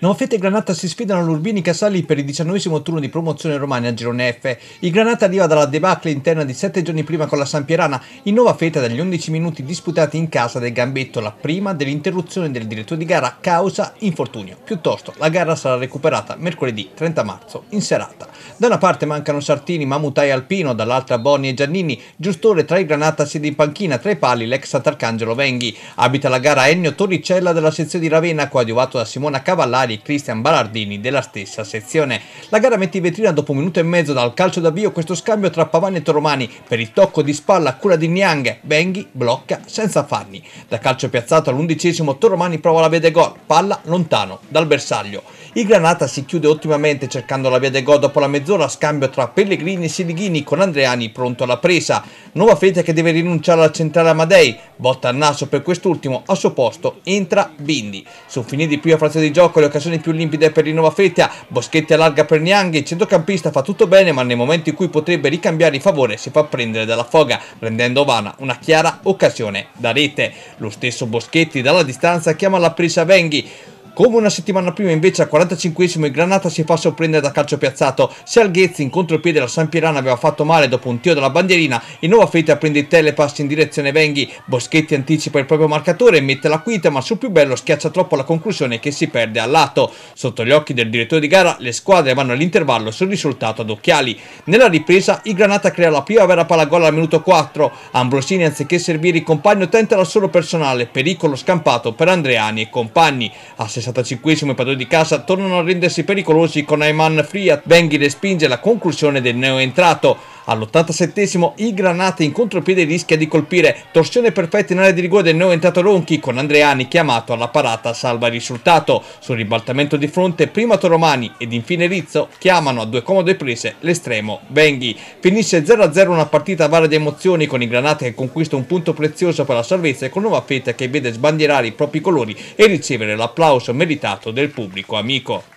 Nonfetta e Granata si sfidano all'Urbini Casali per il diciannovesimo turno di promozione romana a Girone F. Il Granata arriva dalla debacle interna di sette giorni prima con la Sampierana, in nuova fetta dagli 11 minuti disputati in casa del Gambetto, la prima dell'interruzione del direttore di gara causa infortunio. Piuttosto, la gara sarà recuperata mercoledì 30 marzo in serata. Da una parte mancano Sartini, Mamutai e Alpino, dall'altra Boni e Giannini. Giustore tra i Granata siede in panchina, tra i pali l'ex Sant'Arcangelo Venghi. Abita la gara Ennio Torricella della sezione di Ravenna, coadiuvato da Simona Cavallari avversari Cristian Balardini della stessa sezione. La gara mette in vetrina dopo un minuto e mezzo dal calcio d'avvio questo scambio tra Pavani e Toromani per il tocco di spalla a cura di Niang. Benghi blocca senza affanni. Da calcio piazzato all'undicesimo Toromani prova la via de gol, palla lontano dal bersaglio. Il Granata si chiude ottimamente cercando la via de gol dopo la mezz'ora scambio tra Pellegrini e Silighini con Andreani pronto alla presa. Nuova fete che deve rinunciare alla centrale Amadei, botta al naso per quest'ultimo, a suo posto entra Bindi. Su finì di più a frazione di gioco le occasioni occasioni più limpide per Rinova Fettia, Boschetti allarga per Nianghi, il centrocampista fa tutto bene ma nei momenti in cui potrebbe ricambiare in favore si fa prendere dalla foga, rendendo Ovana una chiara occasione da rete. Lo stesso Boschetti dalla distanza chiama la presa Venghi, come una settimana prima invece al 45esimo il Granata si fa sorprendere da calcio piazzato, se Alghezzi in contropiede la Sampierana aveva fatto male dopo un tiro della bandierina, il nuovo Feta prende il telepass in direzione Venghi, Boschetti anticipa il proprio marcatore e mette la quinta ma sul più bello schiaccia troppo la conclusione che si perde a lato. Sotto gli occhi del direttore di gara le squadre vanno all'intervallo sul risultato ad occhiali. Nella ripresa il Granata crea la prima primavera palagol al minuto 4, Ambrosini anziché servire il compagno tenta la solo personale, pericolo scampato per Andreani e compagni. A 60 65esimo i padroni di casa tornano a rendersi pericolosi con Ayman Friat, Benghi respinge la conclusione del neoentrato All'87 i Granate in contropiede rischia di colpire, torsione perfetta in area di rigore del neo entrato Ronchi con Andreani chiamato alla parata salva il risultato. Sul ribaltamento di fronte prima Toromani ed infine Rizzo chiamano a due comode prese l'estremo Benghi. Finisce 0-0 una partita a varia di emozioni con i Granate che conquista un punto prezioso per la salvezza e con nuova fetta che vede sbandierare i propri colori e ricevere l'applauso meritato del pubblico amico.